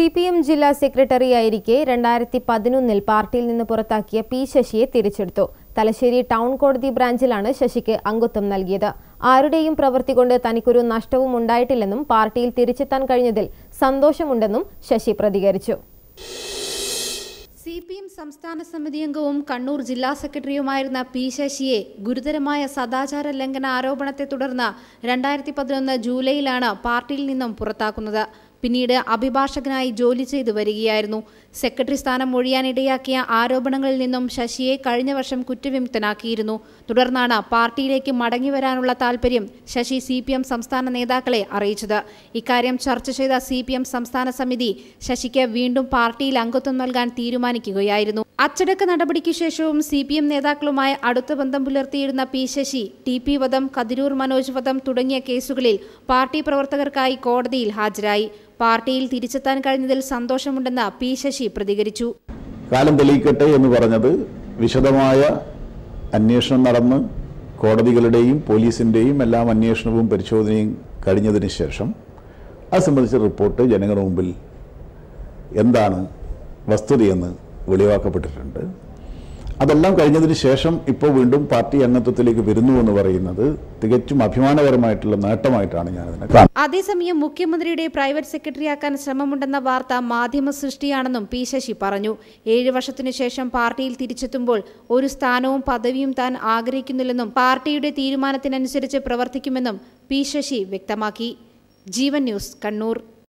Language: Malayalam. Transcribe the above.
സി പി എം ജില്ലാ സെക്രട്ടറിയായിരിക്കെ രണ്ടായിരത്തി പതിനൊന്നിൽ പാർട്ടിയിൽ നിന്ന് പുറത്താക്കിയ പി ശശിയെ തിരിച്ചെടുത്തു തലശ്ശേരി ടൗൺ കോടതി ബ്രാഞ്ചിലാണ് ശശിക്ക് അംഗത്വം നൽകിയത് ആരുടെയും പ്രവൃത്തി കൊണ്ട് തനിക്കൊരു നഷ്ടവും ഉണ്ടായിട്ടില്ലെന്നും പാർട്ടിയിൽ തിരിച്ചെത്താൻ കഴിഞ്ഞതിൽ സന്തോഷമുണ്ടെന്നും ശശി പ്രതികരിച്ചു സി പി എം സംസ്ഥാന സമിതി അംഗവും കണ്ണൂർ ജില്ലാ സെക്രട്ടറിയുമായിരുന്ന പി ശശിയെ ഗുരുതരമായ സദാചാര ലംഘന ആരോപണത്തെ തുടർന്ന് രണ്ടായിരത്തി പതിനൊന്ന് ജൂലൈയിലാണ് പാർട്ടിയിൽ നിന്നും പുറത്താക്കുന്നത് പിന്നീട് അഭിഭാഷകനായി ജോലി ചെയ്തു വരികയായിരുന്നു സെക്രട്ടറി സ്ഥാനം ഒഴിയാനിടയാക്കിയ ആരോപണങ്ങളിൽ നിന്നും ശശിയെ കഴിഞ്ഞ വർഷം കുറ്റവിമുക്തനാക്കിയിരുന്നു തുടർന്നാണ് പാർട്ടിയിലേക്ക് മടങ്ങിവരാനുള്ള താൽപര്യം ശശി സി സംസ്ഥാന നേതാക്കളെ അറിയിച്ചത് ഇക്കാര്യം ചർച്ച ചെയ്ത സി സംസ്ഥാന സമിതി ശശിക്ക് വീണ്ടും പാർട്ടിയിൽ അംഗത്വം നൽകാൻ തീരുമാനിക്കുകയായിരുന്നു അച്ചടക്ക നടപടിക്ക് ശേഷവും സി പി എം നേതാക്കളുമായി അടുത്ത ബന്ധം പുലർത്തിയിരുന്ന പി ശശി ടി പി വധം കതിരൂർ മനോജ് വധം തുടങ്ങിയ കേസുകളിൽ പാർട്ടി പ്രവർത്തകർക്കായി കോടതിയിൽ ഹാജരായി പാർട്ടിയിൽ തിരിച്ചെത്താൻ കഴിഞ്ഞതിൽ സന്തോഷമുണ്ടെന്ന് പി ശശി പ്രതികരിച്ചു കാലം തെളിയിക്കട്ടെ എന്ന് പറഞ്ഞത് വിശദമായ അന്വേഷണം നടന്ന് കോടതികളുടെയും പോലീസിന്റെയും എല്ലാം അന്വേഷണവും പരിശോധനയും കഴിഞ്ഞതിന് ശേഷം അത് സംബന്ധിച്ച റിപ്പോർട്ട് ജനങ്ങളുടെ മുമ്പിൽ എന്താണ് വസ്തുതയെന്ന് വെളിവാക്കപ്പെട്ടിട്ടുണ്ട് അതെല്ലാം കഴിഞ്ഞതിന് ശേഷം ഇപ്പോൾ വീണ്ടും പാർട്ടി അംഗത്വത്തിലേക്ക് വരുന്നു എന്ന് പറയുന്നത് തികച്ചും അഭിമാനകരമായിട്ടുള്ള നേട്ടമായിട്ടാണ് ഞാൻ അതേസമയം മുഖ്യമന്ത്രിയുടെ പ്രൈവറ്റ് സെക്രട്ടറിയാക്കാൻ ശ്രമമുണ്ടെന്ന വാർത്ത മാധ്യമ സൃഷ്ടിയാണെന്നും പി ശശി പറഞ്ഞു ഏഴു വർഷത്തിനു ശേഷം പാർട്ടിയിൽ തിരിച്ചെത്തുമ്പോൾ ഒരു സ്ഥാനവും പദവിയും താൻ ആഗ്രഹിക്കുന്നില്ലെന്നും പാർട്ടിയുടെ തീരുമാനത്തിനനുസരിച്ച് പ്രവർത്തിക്കുമെന്നും പി ശശി വ്യക്തമാക്കി ജീവൻ ന്യൂസ് കണ്ണൂർ